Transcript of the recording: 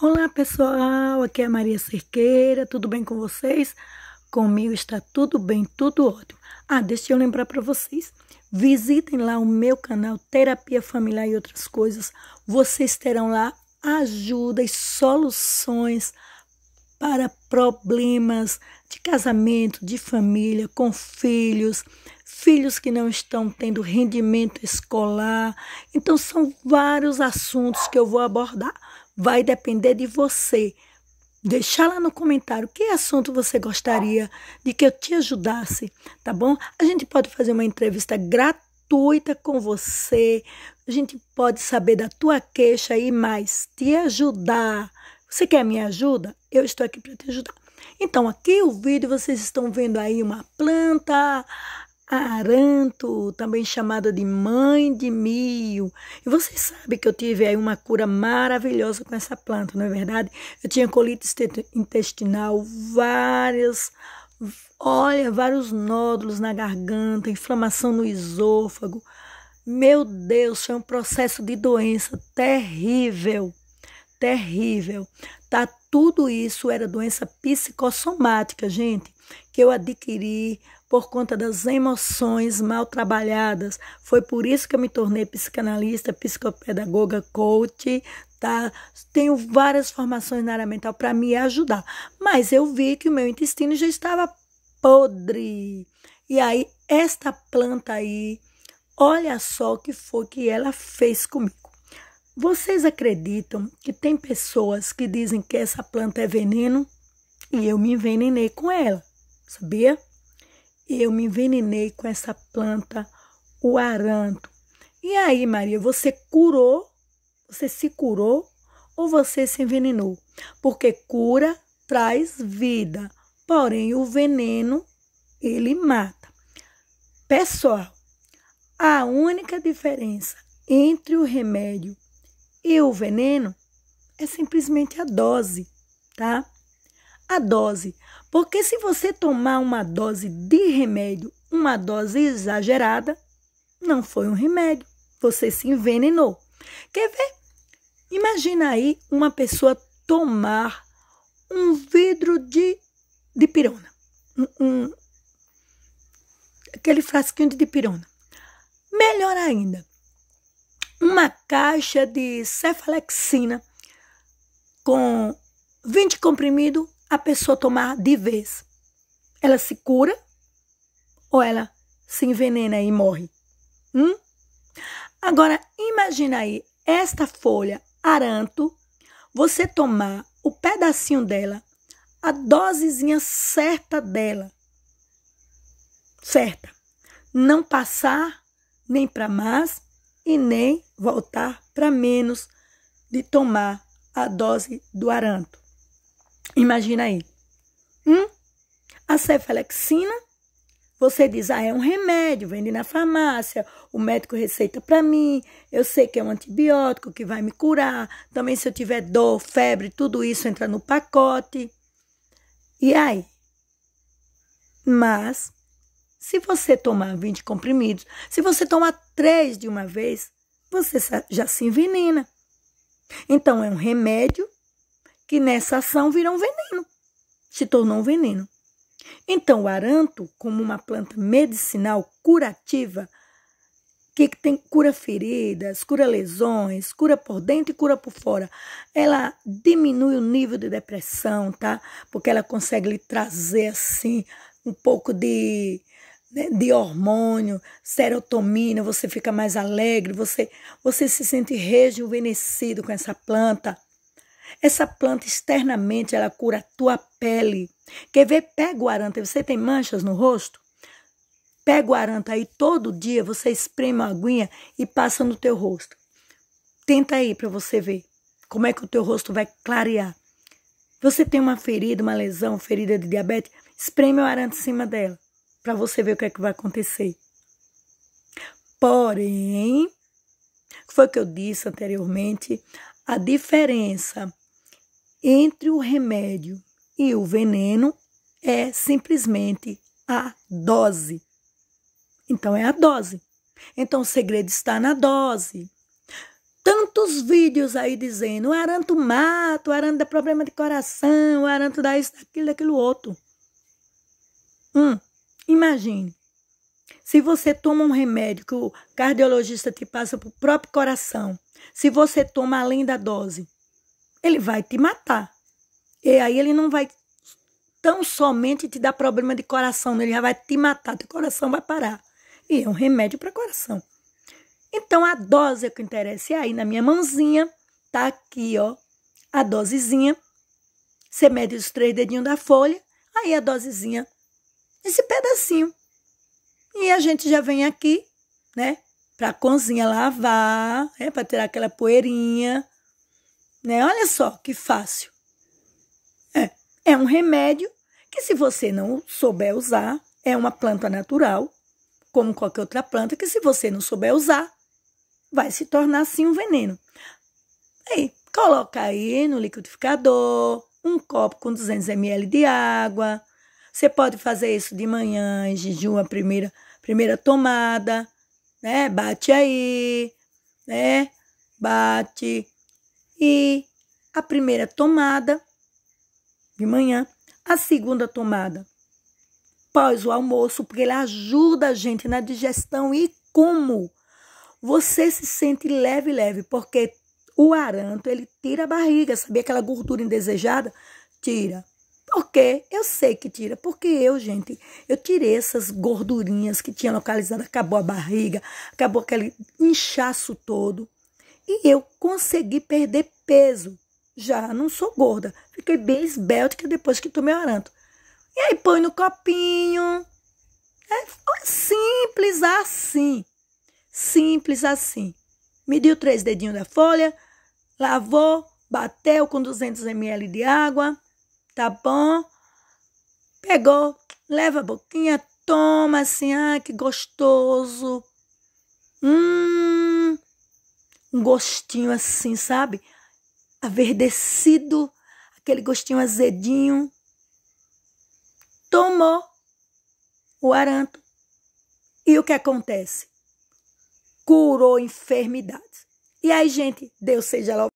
Olá pessoal, aqui é a Maria Cerqueira, tudo bem com vocês? Comigo está tudo bem, tudo ótimo. Ah, deixa eu lembrar para vocês, visitem lá o meu canal Terapia Familiar e Outras Coisas. Vocês terão lá ajuda e soluções para problemas de casamento, de família, com filhos, filhos que não estão tendo rendimento escolar. Então, são vários assuntos que eu vou abordar. Vai depender de você. Deixar lá no comentário que assunto você gostaria de que eu te ajudasse, tá bom? A gente pode fazer uma entrevista gratuita com você. A gente pode saber da tua queixa e mais te ajudar. Você quer minha ajuda? Eu estou aqui para te ajudar. Então, aqui o vídeo vocês estão vendo aí uma planta, a Aranto, também chamada de mãe de mil. E você sabe que eu tive aí uma cura maravilhosa com essa planta, não é verdade? Eu tinha colite intestinal, várias, olha, vários nódulos na garganta, inflamação no esôfago. Meu Deus, foi um processo de doença terrível, terrível. Tá tudo isso era doença psicossomática, gente, que eu adquiri por conta das emoções mal trabalhadas. Foi por isso que eu me tornei psicanalista, psicopedagoga, coach, tá? Tenho várias formações na área mental para me ajudar. Mas eu vi que o meu intestino já estava podre. E aí, esta planta aí, olha só o que foi que ela fez comigo. Vocês acreditam que tem pessoas que dizem que essa planta é veneno? E eu me envenenei com ela, sabia? eu me envenenei com essa planta, o aranto. E aí, Maria, você curou? Você se curou ou você se envenenou? Porque cura traz vida, porém o veneno ele mata. Pessoal, a única diferença entre o remédio e o veneno é simplesmente a dose, tá? A dose. Porque se você tomar uma dose de remédio, uma dose exagerada, não foi um remédio, você se envenenou. Quer ver? Imagina aí uma pessoa tomar um vidro de dipirona, um, um, aquele frasquinho de dipirona. Melhor ainda, uma caixa de cefalexina com 20 comprimidos a pessoa tomar de vez? Ela se cura ou ela se envenena e morre? Hum? Agora, imagina aí esta folha aranto, você tomar o pedacinho dela, a dosezinha certa dela. Certa. Não passar nem para mais e nem voltar para menos de tomar a dose do aranto. Imagina aí. Hum? A cefalexina, você diz, ah, é um remédio, vende na farmácia, o médico receita para mim, eu sei que é um antibiótico que vai me curar, também se eu tiver dor, febre, tudo isso entra no pacote. E aí? Mas, se você tomar 20 comprimidos, se você tomar 3 de uma vez, você já se envenena. Então, é um remédio que nessa ação virou um veneno, se tornou um veneno. Então, o aranto, como uma planta medicinal curativa, que tem cura feridas, cura lesões, cura por dentro e cura por fora. Ela diminui o nível de depressão, tá? Porque ela consegue lhe trazer assim um pouco de né, de hormônio, serotonina, você fica mais alegre, você você se sente rejuvenescido com essa planta. Essa planta externamente ela cura a tua pele. Quer ver? Pega o aranta. Você tem manchas no rosto? Pega o aranta aí todo dia, você espreme uma aguinha e passa no teu rosto. Tenta aí para você ver como é que o teu rosto vai clarear. Você tem uma ferida, uma lesão, ferida de diabetes, espreme o arante em cima dela para você ver o que é que vai acontecer. Porém, foi o que eu disse anteriormente, a diferença entre o remédio e o veneno é simplesmente a dose. Então é a dose. Então o segredo está na dose. Tantos vídeos aí dizendo: o aranto mata, o aranto dá problema de coração, o aranto dá isso, aquilo, daquilo outro. Hum, imagine. Se você toma um remédio que o cardiologista te passa para o próprio coração, se você toma além da dose, ele vai te matar. E aí ele não vai tão somente te dar problema de coração, né? ele já vai te matar, teu coração vai parar. E é um remédio para coração. Então a dose é o que interessa. E aí na minha mãozinha tá aqui, ó, a dosezinha. Você mede os três dedinhos da folha, aí a dosezinha, esse pedacinho. E a gente já vem aqui, né? Pra cozinha lavar, é, né, para tirar aquela poeirinha, né? Olha só que fácil. É, é um remédio que se você não souber usar, é uma planta natural, como qualquer outra planta, que se você não souber usar, vai se tornar assim um veneno. Aí, coloca aí no liquidificador, um copo com 200 ml de água. Você pode fazer isso de manhã, em jejum, a primeira primeira tomada, né? Bate aí, né? Bate. E a primeira tomada de manhã, a segunda tomada após o almoço, porque ele ajuda a gente na digestão e como você se sente leve, leve, porque o aranto ele tira a barriga, sabia aquela gordura indesejada? Tira. Porque eu sei que tira, porque eu, gente, eu tirei essas gordurinhas que tinha localizado, acabou a barriga, acabou aquele inchaço todo. E eu consegui perder peso. Já não sou gorda, fiquei bem esbéltica depois que tomei o aranto. E aí põe no copinho. É simples assim. Simples assim. Mediu três dedinhos da folha, lavou, bateu com 200 ml de água tá bom? Pegou, leva a boquinha, toma assim, ah, que gostoso. Hum, um gostinho assim, sabe? Averdecido, aquele gostinho azedinho. Tomou o aranto. E o que acontece? Curou enfermidades. E aí, gente, Deus seja louvado.